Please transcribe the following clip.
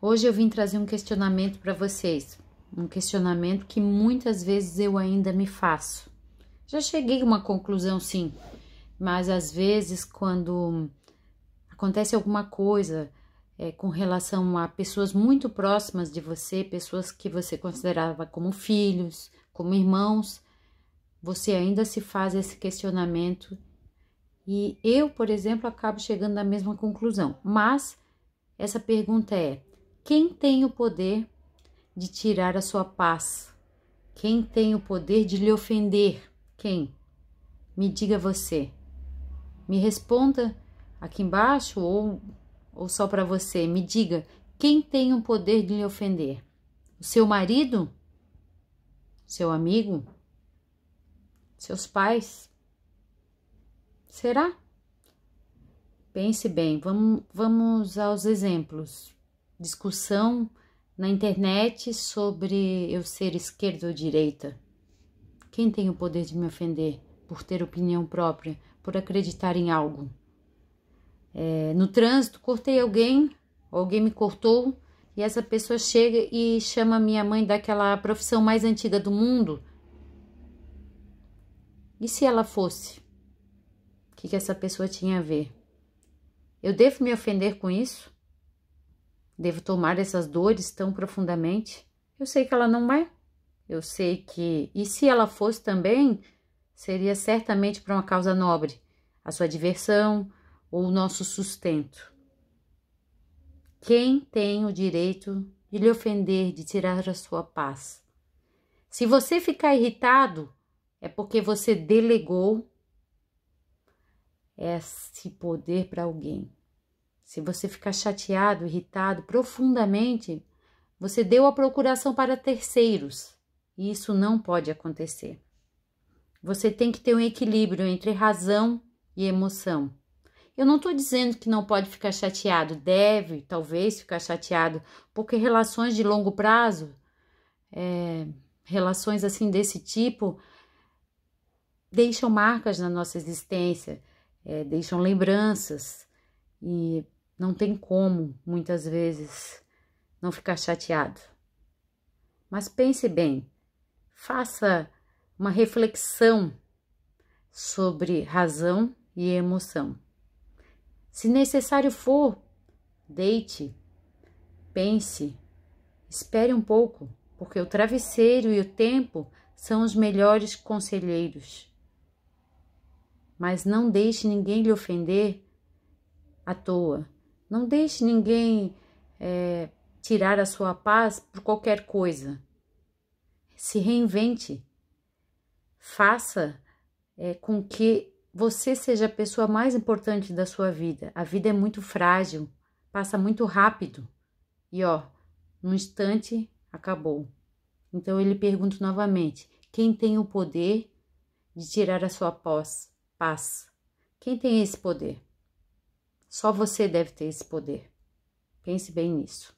Hoje eu vim trazer um questionamento para vocês, um questionamento que muitas vezes eu ainda me faço. Já cheguei a uma conclusão, sim, mas às vezes quando acontece alguma coisa é, com relação a pessoas muito próximas de você, pessoas que você considerava como filhos, como irmãos, você ainda se faz esse questionamento. E eu, por exemplo, acabo chegando na mesma conclusão. Mas essa pergunta é: quem tem o poder de tirar a sua paz? Quem tem o poder de lhe ofender? Quem? Me diga você. Me responda aqui embaixo ou, ou só para você. Me diga quem tem o poder de lhe ofender? O seu marido? Seu amigo? Seus pais? Será? Pense bem, vamos, vamos aos exemplos discussão na internet sobre eu ser esquerda ou direita. Quem tem o poder de me ofender por ter opinião própria, por acreditar em algo? É, no trânsito, cortei alguém, alguém me cortou, e essa pessoa chega e chama minha mãe daquela profissão mais antiga do mundo. E se ela fosse? O que, que essa pessoa tinha a ver? Eu devo me ofender com isso? Devo tomar essas dores tão profundamente? Eu sei que ela não é. Eu sei que, e se ela fosse também, seria certamente para uma causa nobre, a sua diversão ou o nosso sustento. Quem tem o direito de lhe ofender, de tirar a sua paz? Se você ficar irritado, é porque você delegou esse poder para alguém. Se você ficar chateado, irritado profundamente, você deu a procuração para terceiros e isso não pode acontecer. Você tem que ter um equilíbrio entre razão e emoção. Eu não estou dizendo que não pode ficar chateado, deve talvez ficar chateado, porque relações de longo prazo, é, relações assim desse tipo, deixam marcas na nossa existência, é, deixam lembranças e não tem como, muitas vezes, não ficar chateado. Mas pense bem, faça uma reflexão sobre razão e emoção. Se necessário for, deite, pense, espere um pouco, porque o travesseiro e o tempo são os melhores conselheiros. Mas não deixe ninguém lhe ofender à toa. Não deixe ninguém é, tirar a sua paz por qualquer coisa. Se reinvente. Faça é, com que você seja a pessoa mais importante da sua vida. A vida é muito frágil, passa muito rápido. E ó, num instante acabou. Então ele pergunta novamente: quem tem o poder de tirar a sua paz? paz? Quem tem esse poder? Só você deve ter esse poder. Pense bem nisso.